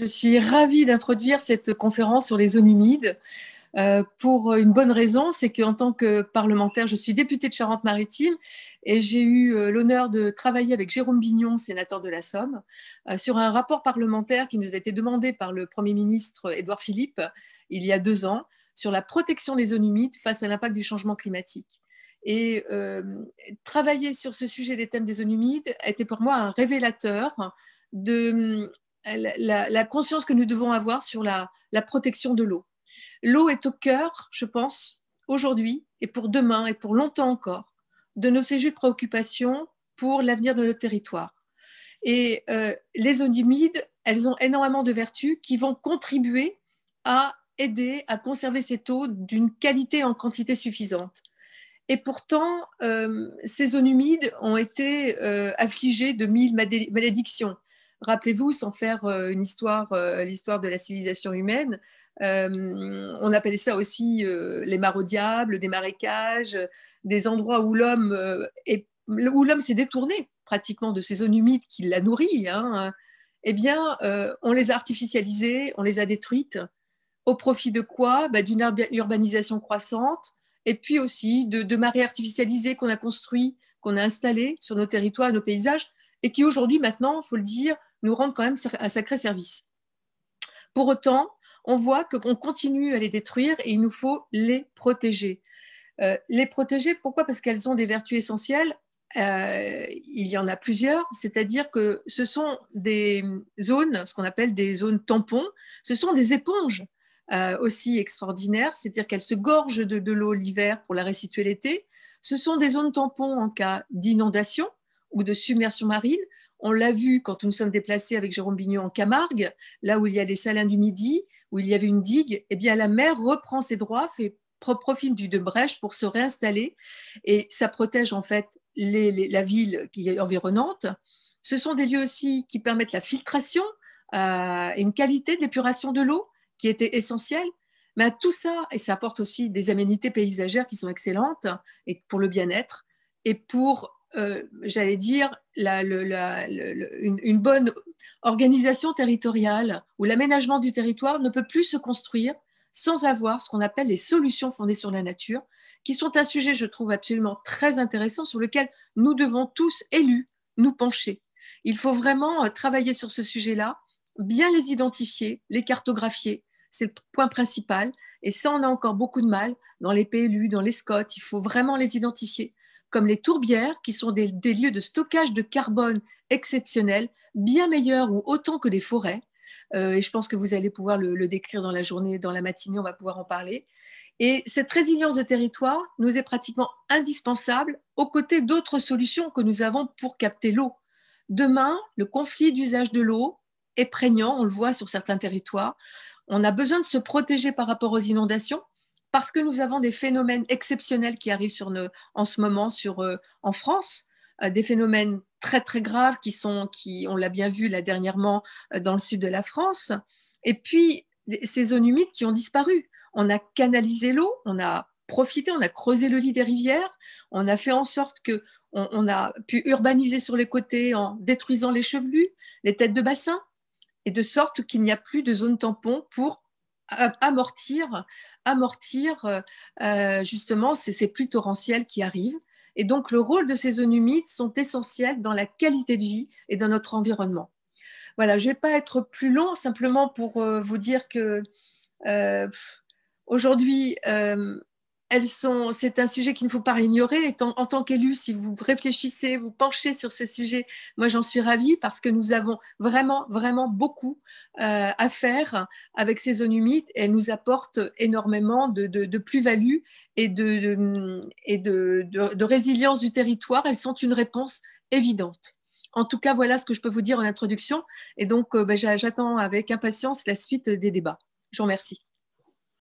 Je suis ravie d'introduire cette conférence sur les zones humides euh, pour une bonne raison, c'est qu'en tant que parlementaire, je suis députée de Charente-Maritime et j'ai eu euh, l'honneur de travailler avec Jérôme Bignon, sénateur de la Somme, euh, sur un rapport parlementaire qui nous a été demandé par le Premier ministre Édouard Philippe il y a deux ans sur la protection des zones humides face à l'impact du changement climatique. Et travailler sur ce sujet des thèmes des zones humides a été pour moi un révélateur de la, conscience que nous devons avoir sur la, protection de l'eau. L'eau est au cœur, je pense, aujourd'hui et pour demain et pour longtemps encore, de nos sujets de préoccupation pour l'avenir de notre territoire. Et euh, les zones humides, elles ont énormément de vertus qui vont contribuer à aider à conserver cette eau d'une qualité en quantité suffisante. Et pourtant, euh, ces zones humides ont été euh, affligées de mille malédictions. Rappelez-vous, sans faire euh, une histoire, euh, l'histoire de la civilisation humaine, euh, on appelait ça aussi euh, les maraudiables, des marécages, des endroits où l'homme l'homme s'est détourné pratiquement de ces zones humides qui la nourrit. Hein. eh bien, on les a artificialisées, on les a détruites. Au profit de quoi bah, D'une urbanisation croissante et puis aussi de, marées artificialisées qu'on a construites, qu'on a installées sur nos territoires, nos paysages, et qui aujourd'hui, maintenant, il faut le dire, nous rendent quand même un sacré service. Pour autant, on voit qu'on continue à les détruire et il nous faut les protéger. Euh, les protéger, pourquoi Parce qu'elles ont des vertus essentielles. Euh, il y en a plusieurs, c'est-à-dire que ce sont des zones, ce qu'on appelle des zones tampons, ce sont des éponges euh, aussi extraordinaires, c'est-à-dire qu'elles se gorgent de, l'eau l'hiver pour la restituer l'été. Ce sont des zones tampons en cas d'inondation, ou de submersion marine. On l'a vu quand nous sommes déplacés avec Jérôme Bignon en Camargue, là où il y a les salins du Midi, où il y avait une digue, eh bien la mer reprend ses droits, fait profit du de Brèche pour se réinstaller et ça protège en fait la ville qui est environnante. Ce sont des lieux aussi qui permettent la filtration et euh, une qualité d'épuration de l'eau qui était essentielle. Mais tout ça, et ça apporte aussi des aménités paysagères qui sont excellentes et pour le bien-être et pour euh, j'allais dire, une, bonne organisation territoriale où l'aménagement du territoire ne peut plus se construire sans avoir ce qu'on appelle les solutions fondées sur la nature, qui sont un sujet, je trouve, absolument très intéressant, sur lequel nous devons tous, élus, nous pencher. Il faut vraiment euh, travailler sur ce sujet-là, bien les identifier, les cartographier, c'est le point principal. Et ça, on a encore beaucoup de mal dans les PLU, dans les SCOT. Il faut vraiment les identifier comme les tourbières, qui sont des, lieux de stockage de carbone exceptionnels, bien meilleurs ou autant que les forêts. Euh, et je pense que vous allez pouvoir le, le, décrire dans la journée, dans la matinée, on va pouvoir en parler. Et cette résilience de territoire nous est pratiquement indispensable aux côtés d'autres solutions que nous avons pour capter l'eau. Demain, le conflit d'usage de l'eau est prégnant, on le voit sur certains territoires. On a besoin de se protéger par rapport aux inondations, parce que nous avons des phénomènes exceptionnels qui arrivent en ce moment euh, en France, euh, des phénomènes très très graves qui sont, qui, on l'a bien vu là dernièrement euh, dans le sud de la France, et puis ces zones humides qui ont disparu. On a canalisé l'eau, on a profité, on a creusé le lit des rivières, on a fait en sorte que on, a pu urbaniser sur les côtés en détruisant les chevelus, les têtes de bassin, et de sorte qu'il n'y a plus de zone tampon pour amortir, amortir euh, euh, justement ces, pluies torrentielles qui arrivent. Et donc le rôle de ces zones humides sont essentiels dans la qualité de vie et dans notre environnement. Voilà, je ne vais pas être plus long, simplement pour euh, vous dire que aujourd'hui, sont, c'est un sujet qu'il ne faut pas ignorer. En, en tant qu'élu, si vous réfléchissez, vous penchez sur ces sujets, moi j'en suis ravie parce que nous avons vraiment, vraiment beaucoup euh, à faire avec ces zones humides elles nous apportent énormément de, plus-value et, de, résilience du territoire. Elles sont une réponse évidente. En tout cas, voilà ce que je peux vous dire en introduction. Et donc, euh, ben, j'attends avec impatience la suite des débats. Je vous remercie.